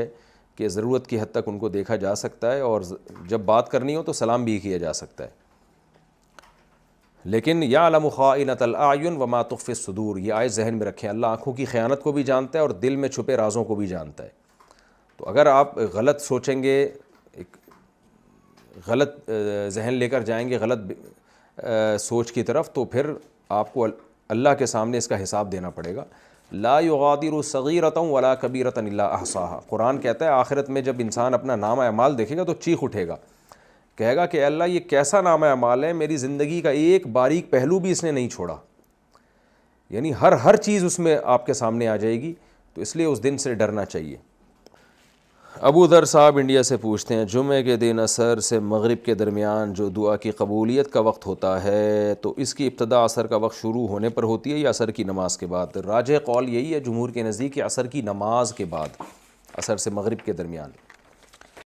है कि ज़रूरत की हद तक उनको देखा जा सकता है और जब बात करनी हो तो सलाम भी किया जा सकता है लेकिन या अलम ख़ाइनतलआन व मातफ़ सदूर ये आए जहन में रखें अल्लाह आँखों की ख़यानत को भी जानता है और दिल में छुपे राजों को भी जानता है तो अगर आप गलत सोचेंगे एक गलत जहन लेकर जाएंगे गलत सोच की तरफ तो फिर आपको अल्लाह के सामने इसका हिसाब देना पड़ेगा ला युगादिर सगीरतम वला कबीरतन अहसा कुरान कहता है आखिरत में जब इंसान अपना नाम अमाल देखेगा तो चीख उठेगा कहेगा कि अल्लाह ये कैसा नाम अमाल है मेरी ज़िंदगी का एक बारीक पहलू भी इसने नहीं छोड़ा यानी हर हर चीज़ उसमें आपके सामने आ जाएगी तो इसलिए उस दिन से डरना चाहिए अबू दर साहब इंडिया से पूछते हैं जुमे के दिन असर से मगरब के दरमियान जो दुआ की कबूलीत का वक्त होता है तो इसकी इब्तदा असर का वक्त शुरू होने पर होती है या असर की नमाज के बाद राज कौल यही है जमहूर के नज़दीक असर की नमाज के बाद असर से मगरब के दरमियान